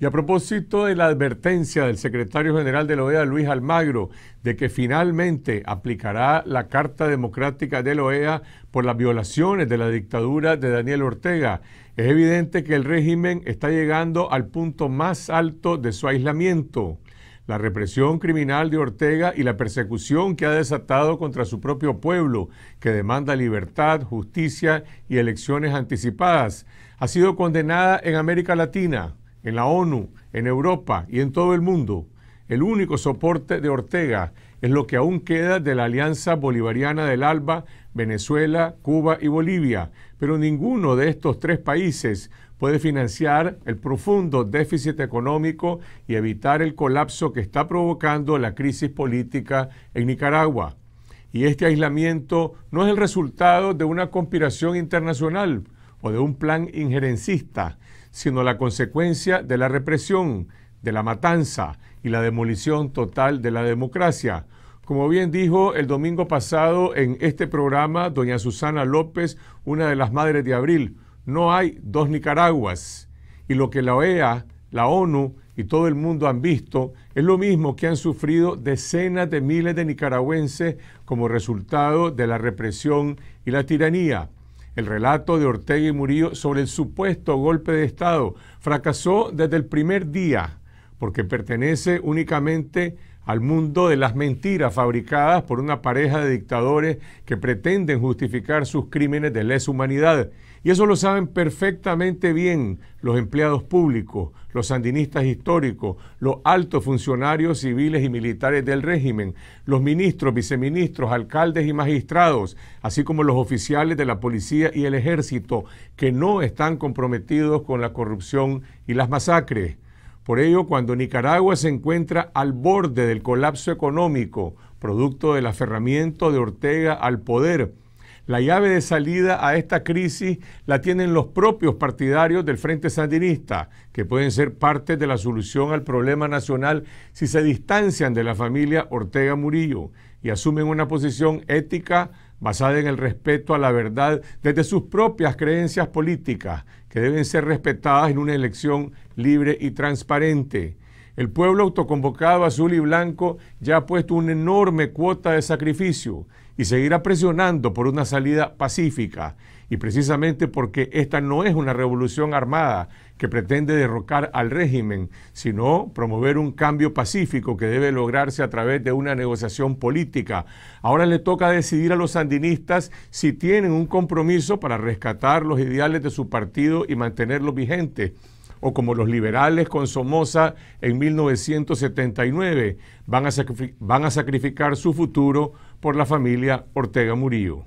Y a propósito de la advertencia del secretario general de la OEA, Luis Almagro, de que finalmente aplicará la Carta Democrática de la OEA por las violaciones de la dictadura de Daniel Ortega, es evidente que el régimen está llegando al punto más alto de su aislamiento. La represión criminal de Ortega y la persecución que ha desatado contra su propio pueblo, que demanda libertad, justicia y elecciones anticipadas, ha sido condenada en América Latina en la ONU, en Europa y en todo el mundo. El único soporte de Ortega es lo que aún queda de la Alianza Bolivariana del ALBA, Venezuela, Cuba y Bolivia, pero ninguno de estos tres países puede financiar el profundo déficit económico y evitar el colapso que está provocando la crisis política en Nicaragua. Y este aislamiento no es el resultado de una conspiración internacional, o de un plan injerencista, sino la consecuencia de la represión, de la matanza y la demolición total de la democracia. Como bien dijo el domingo pasado en este programa doña Susana López, una de las madres de abril, no hay dos Nicaraguas. Y lo que la OEA, la ONU y todo el mundo han visto es lo mismo que han sufrido decenas de miles de nicaragüenses como resultado de la represión y la tiranía. El relato de Ortega y Murillo sobre el supuesto golpe de Estado fracasó desde el primer día porque pertenece únicamente al mundo de las mentiras fabricadas por una pareja de dictadores que pretenden justificar sus crímenes de lesa humanidad. Y eso lo saben perfectamente bien los empleados públicos, los sandinistas históricos, los altos funcionarios civiles y militares del régimen, los ministros, viceministros, alcaldes y magistrados, así como los oficiales de la policía y el ejército, que no están comprometidos con la corrupción y las masacres. Por ello, cuando Nicaragua se encuentra al borde del colapso económico, producto del aferramiento de Ortega al poder, la llave de salida a esta crisis la tienen los propios partidarios del Frente Sandinista, que pueden ser parte de la solución al problema nacional si se distancian de la familia Ortega Murillo y asumen una posición ética, basada en el respeto a la verdad desde sus propias creencias políticas, que deben ser respetadas en una elección libre y transparente. El pueblo autoconvocado azul y blanco ya ha puesto una enorme cuota de sacrificio y seguirá presionando por una salida pacífica. Y precisamente porque esta no es una revolución armada que pretende derrocar al régimen, sino promover un cambio pacífico que debe lograrse a través de una negociación política. Ahora le toca decidir a los sandinistas si tienen un compromiso para rescatar los ideales de su partido y mantenerlos vigentes o como los liberales con Somoza en 1979, van a, van a sacrificar su futuro por la familia Ortega Murillo.